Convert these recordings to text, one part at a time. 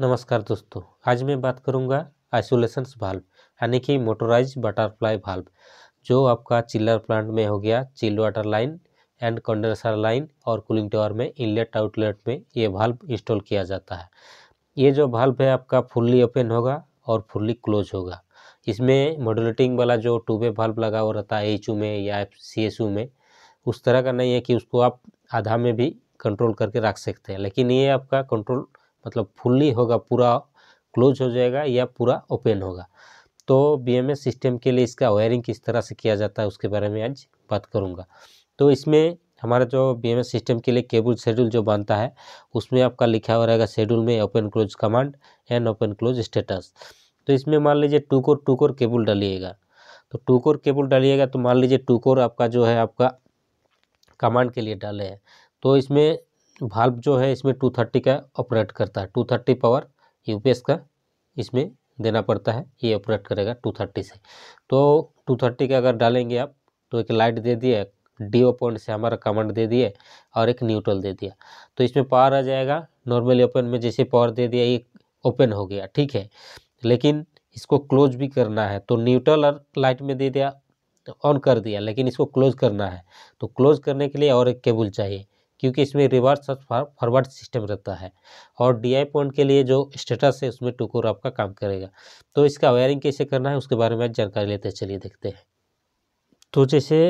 नमस्कार दोस्तों आज मैं बात करूंगा आइसोलेशंस भाल्व यानी कि मोटोराइज बटरफ्लाई भाल्व जो आपका चिल्लर प्लांट में हो गया chill water line and condenser line और कूलिंग टावर में इनलेट आउटलेट में ये भाल्व इंस्टॉल किया जाता है ये जो भाल्व है आपका फुल्ली ओपन होगा और फुल्ली क्लोज होगा इसमें मॉडुलेटिंग वाला जो ट्यूबे भाल्व लगा हुआ रहता है एच में या सी में उस तरह का नहीं है कि उसको आप आधा में भी कंट्रोल करके रख सकते हैं लेकिन ये आपका कंट्रोल मतलब फुल्ली होगा पूरा क्लोज हो जाएगा या पूरा ओपन होगा तो बी सिस्टम के लिए इसका वायरिंग किस तरह से किया जाता है उसके बारे में आज बात करूँगा तो इसमें हमारा जो बी सिस्टम के लिए केबल शेड्यूल जो बनता है उसमें आपका लिखा हुआ रहेगा शेड्यूल में open close command and open close status तो इसमें मान लीजिए two core two core cable डालिएगा तो टू कोर केबल डालिएगा तो मान लीजिए टू कोर आपका जो है आपका कमांड के लिए डाले हैं तो इसमें वाल्व जो है इसमें टू थर्टी का ऑपरेट करता है टू थर्टी पावर एस का इसमें देना पड़ता है ये ऑपरेट करेगा टू थर्टी से तो टू थर्टी का अगर डालेंगे आप तो एक लाइट दे दिए डी ओ पॉइंट से हमारा कमांड दे दिए और एक न्यूट्रल दे दिया तो इसमें पावर आ जाएगा नॉर्मली ओपन में जैसे पावर दे दिया ये ओपन हो गया ठीक है लेकिन इसको क्लोज भी करना है तो न्यूट्रल और लाइट में दे दिया ऑन कर दिया लेकिन इसको क्लोज करना है तो क्लोज करने के लिए और एक केबल चाहिए क्योंकि इसमें रिवर्स और फॉरवर्ड सिस्टम रहता है और डी आई पॉइंट के लिए जो स्टेटस है उसमें टूकोर आपका काम करेगा तो इसका वायरिंग कैसे करना है उसके बारे में जानकारी लेते हैं चलिए देखते हैं तो जैसे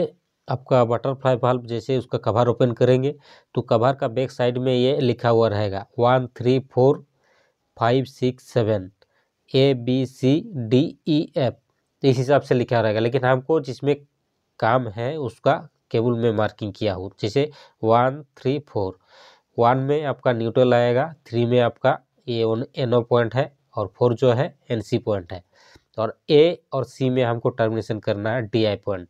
आपका बटरफ्लाई बल्ब जैसे उसका कवर ओपन करेंगे तो कवर का बैक साइड में ये लिखा हुआ रहेगा one three four five six seven A B C D E F इस हिसाब से लिखा रहेगा लेकिन हमको जिसमें काम है उसका केबल में मार्किंग किया हो जैसे वन थ्री फोर वन में आपका न्यूट्रल आएगा थ्री में आपका ये एन ओ पॉइंट है और फोर जो है एन सी पॉइंट है और ए और सी में हमको टर्मिनेशन करना है डी आई पॉइंट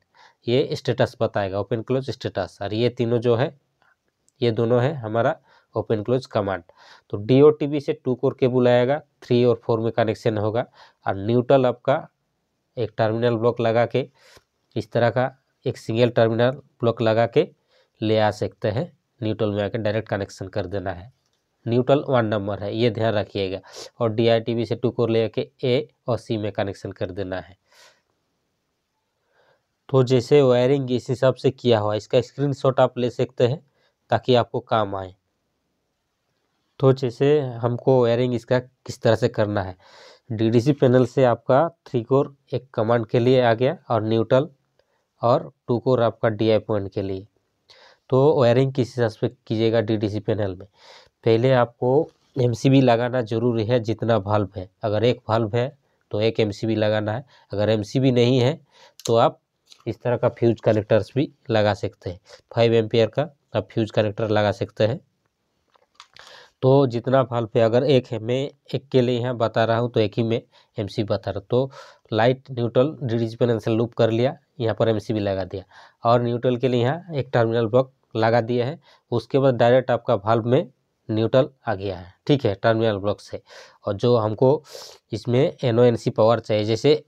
ये स्टेटस बताएगा ओपन क्लोज स्टेटस और ये तीनों जो है ये दोनों है हमारा ओपन क्लोज कमांड तो डी ओ टी बी से टू कोर केबल आएगा थ्री और फोर में कनेक्शन होगा और न्यूट्रल आपका एक टर्मिनल ब्लॉक लगा के इस तरह का एक सिंगल टर्मिनल ब्लॉक लगा के ले आ सकते हैं न्यूट्रल में आकर डायरेक्ट कनेक्शन कर देना है न्यूट्रल वन नंबर है ये ध्यान रखिएगा और डी से टू कोर ले आके ए और सी में कनेक्शन कर देना है तो जैसे वायरिंग इस हिसाब से किया हुआ इसका स्क्रीनशॉट आप ले सकते हैं ताकि आपको काम आए तो जैसे हमको वायरिंग इसका किस तरह से करना है डीडीसी पैनल से आपका थ्री कोर एक कमांड के लिए आ गया और न्यूट्रल और टू कोर आपका डी आई पॉइंट के लिए तो वायरिंग किस हिसाब से कीजिएगा डीडीसी पैनल में पहले आपको एमसीबी लगाना जरूरी है जितना भाल्व है अगर एक भाल्व है तो एक एमसीबी लगाना है अगर एमसीबी नहीं है तो आप इस तरह का फ्यूज कनेक्टर्स भी लगा सकते हैं फाइव एम्पियर का आप फ्यूज कनेक्टर लगा सकते हैं तो जितना फॉल पे अगर एक है मैं एक के लिए यहाँ बता रहा हूँ तो एक ही में एम सी बता रहा तो लाइट न्यूट्रल डिजिपेनेंसल लूप कर लिया यहाँ पर एम सी भी लगा दिया और न्यूट्रल के लिए यहाँ एक टर्मिनल ब्लॉक लगा दिया है उसके बाद डायरेक्ट आपका वाल्व में न्यूट्रल आ गया है ठीक है टर्मिनल ब्लॉक से और जो हमको इसमें N O N C power चाहिए जैसे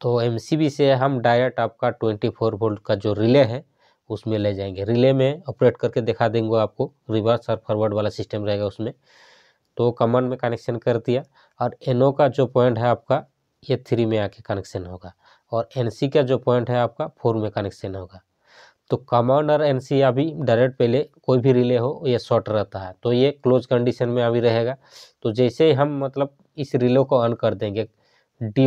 तो एम सी बी से हम डायरेक्ट आपका ट्वेंटी फोर वोल्ट का जो रिले है उसमें ले जाएंगे रिले में ऑपरेट करके दिखा देंगे आपको रिवर्स और फॉरवर्ड वाला सिस्टम रहेगा उसमें तो कमांड में कनेक्शन कर दिया और एनओ का जो पॉइंट है आपका ये थ्री में आके कनेक्शन होगा और एन का जो पॉइंट है आपका फोर में कनेक्शन होगा तो कमांड और एन अभी डायरेक्ट पहले कोई भी रिले हो ये शॉर्ट रहता है तो ये क्लोज कंडीशन में अभी रहेगा तो जैसे ही हम मतलब इस रिले को ऑन कर देंगे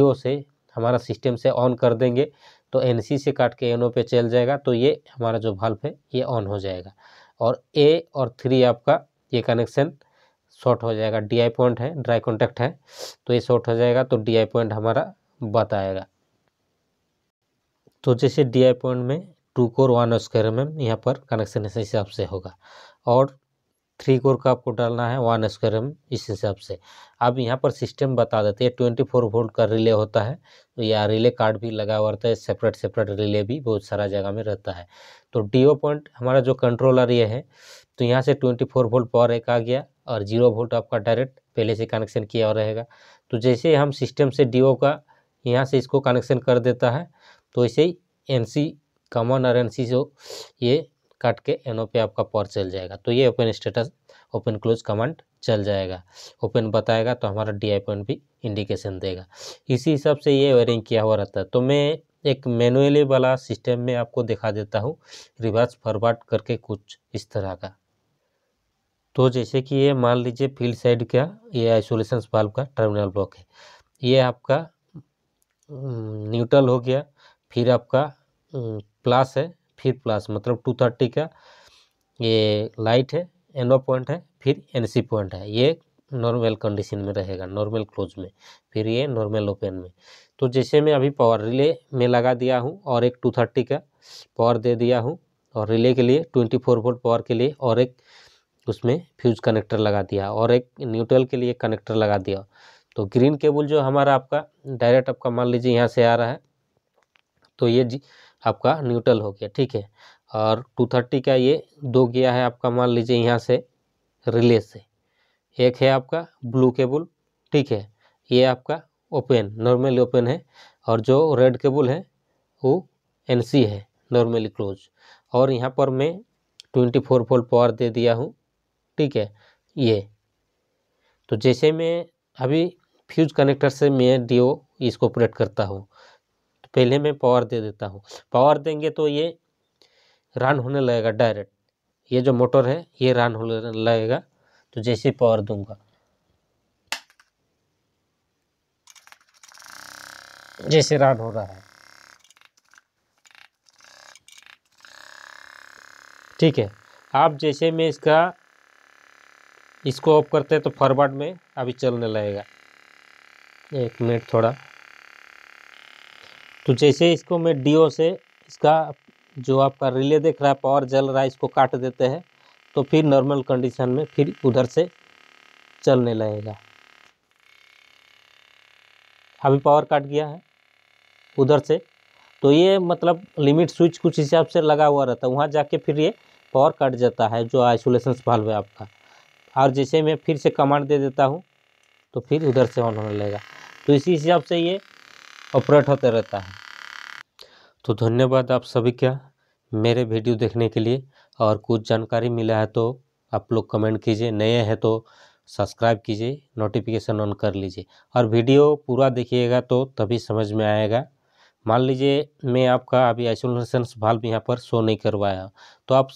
ओ से हमारा सिस्टम से ऑन कर देंगे तो एन सी से काट के एन ओ पे चल जाएगा तो ये हमारा जो भाल्व है ये ऑन हो जाएगा और ए और थ्री आपका ये कनेक्शन शॉर्ट हो जाएगा डी आई पॉइंट है ड्राई कॉन्टैक्ट है तो ये शॉर्ट हो जाएगा तो डी आई पॉइंट हमारा बताएगा तो जैसे डी आई पॉइंट में two core one square M M यहाँ पर कनेक्शन इस हिसाब से होगा और थ्री कोर का आपको डालना है वन स्क्वायर एम इस हिसाब से अब यहाँ पर सिस्टम बता देते हैं ट्वेंटी फोर वोल्ट का रिले होता है तो या रिले कार्ड भी लगा हुआ रहता है सेपरेट सेपरेट रिले भी बहुत सारा जगह में रहता है तो डी ओ पॉइंट हमारा जो कंट्रोलर ये है तो यहाँ से ट्वेंटी फोर वोल्ट पावर एक आ गया और जीरो वोल्ट आपका डायरेक्ट पहले से कनेक्शन किया हुआ रहेगा तो जैसे हम सिस्टम से डी ओ का यहाँ से इसको कनेक्शन कर देता है तो ऐसे ही एन सी कॉमन और एन सी जो ये काट के एन पे आपका पॉर चल जाएगा तो ये open status open close command चल जाएगा ओपन बताएगा तो हमारा डी आई पॉइंट भी इंडिकेशन देगा इसी हिसाब से ये वायरिंग किया हुआ रहता है तो मैं एक मैनुअली वाला सिस्टम में आपको दिखा देता हूँ रिवर्स फॉरवर्ड करके कुछ इस तरह का तो जैसे कि ये मान लीजिए फील्ड साइड का ये आइसोलेशन बल्ब का टर्मिनल ब्लॉक है ये आपका न्यूट्रल हो गया फिर आपका प्लस है फिर प्लस मतलब टू थर्टी का ये लाइट है एनओ पॉइंट है फिर एनसी पॉइंट है ये नॉर्मल कंडीशन में रहेगा नॉर्मल क्लोज में फिर ये नॉर्मल ओपन में तो जैसे मैं अभी पावर रिले में लगा दिया हूँ और एक टू थर्टी का पावर दे दिया हूँ और रिले के लिए ट्वेंटी फोर वोल्ट पावर के लिए और एक उसमें फ्यूज कनेक्टर लगा दिया और एक न्यूट्रल के लिए कनेक्टर लगा दिया तो ग्रीन केबल जो हमारा आपका डायरेक्ट आपका मान लीजिए यहाँ से आ रहा है तो ये आपका न्यूट्रल हो गया ठीक है और टू थर्टी का ये दो गया है आपका मान लीजिए यहाँ से रिले से एक है आपका ब्लू केबल ठीक है ये आपका ओपन नॉर्मली ओपन है और जो रेड केबल है वो एनसी है नॉर्मली क्लोज और यहाँ पर मैं ट्वेंटी फोर फोल पावर दे दिया हूँ ठीक है ये तो जैसे मैं अभी फ्यूज कनेक्टर से मैं डीओ इसको ऑपरेट करता हूँ पहले मैं पावर दे देता हूँ पावर देंगे तो ये रन होने लगेगा डायरेक्ट ये जो मोटर है ये रन होने लगेगा तो जैसे पावर दूंगा जैसे रन हो रहा है ठीक है आप जैसे मैं इसका इसको ऑफ करते हैं तो फॉरवर्ड में अभी चलने लगेगा एक मिनट थोड़ा तो जैसे इसको मैं डी से इसका जो आपका रिले देख रहा है पावर जल रहा है इसको काट देते हैं तो फिर नॉर्मल कंडीशन में फिर उधर से चलने लगेगा अभी पावर काट गया है उधर से तो ये मतलब लिमिट स्विच कुछ हिसाब से लगा हुआ रहता है वहाँ जाके फिर ये पावर कट जाता है जो आइसोलेशन वाल्व है आपका और जैसे मैं फिर से कमांड दे देता हूँ तो फिर उधर से ऑन होने लगेगा तो इसी हिसाब से ये ऑपरेट होते रहता है तो धन्यवाद आप सभी का मेरे वीडियो देखने के लिए और कुछ जानकारी मिला है तो आप लोग कमेंट कीजिए नए हैं तो सब्सक्राइब कीजिए नोटिफिकेशन ऑन कर लीजिए और वीडियो पूरा देखिएगा तो तभी समझ में आएगा मान लीजिए मैं आपका अभी आइसोलेशन वाल्व यहाँ पर शो नहीं करवाया तो आप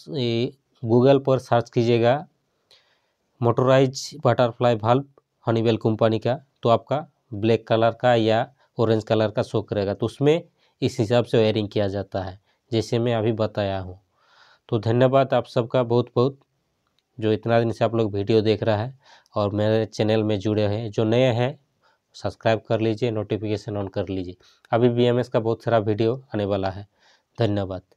गूगल पर सर्च कीजिएगा motorised butterfly valve Honeywell company का तो आपका ब्लैक कलर का या ऑरेंज कलर का शो करेगा तो उसमें इस हिसाब से वायरिंग किया जाता है जैसे मैं अभी बताया हूँ तो धन्यवाद आप सबका बहुत बहुत जो इतना दिन से आप लोग वीडियो देख रहा है और मेरे चैनल में जुड़े हैं जो नए हैं सब्सक्राइब कर लीजिए नोटिफिकेशन ऑन कर लीजिए अभी बीएमएस का बहुत सारा वीडियो आने वाला है धन्यवाद